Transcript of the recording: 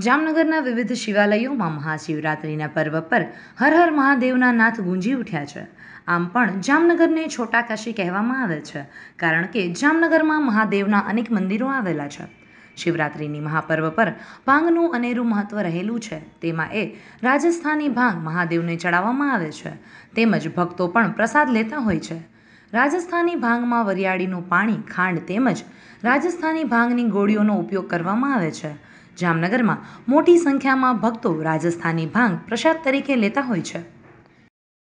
જામનગરના વિવિધ શિવાલયોમાં મહાશિવરાત્રિના પર્વ પર હર હર મહાદેવના નાથ ગુંજી ઉઠ્યા છે આમ પણ જામનગરને છોટાકાશી કહેવામાં આવે છે કારણ કે જામનગરમાં મહાદેવના અનેક મંદિરો આવેલા છે શિવરાત્રિની મહાપર્વ પર ભાંગનું અનેરું મહત્ત્વ રહેલું છે તેમાં એ રાજસ્થાની ભાંગ મહાદેવને ચડાવવામાં આવે છે તેમજ ભક્તો પણ પ્રસાદ લેતા હોય છે રાજસ્થાની ભાંગમાં વરિયાળીનું પાણી ખાંડ તેમજ રાજસ્થાની ભાંગની ગોળીઓનો ઉપયોગ કરવામાં આવે છે જામનગરમાં મોટી સંખ્યામાં ભક્તો રાજસ્થાની ભાંગ પ્રસાદ તરીકે લેતા હોય છે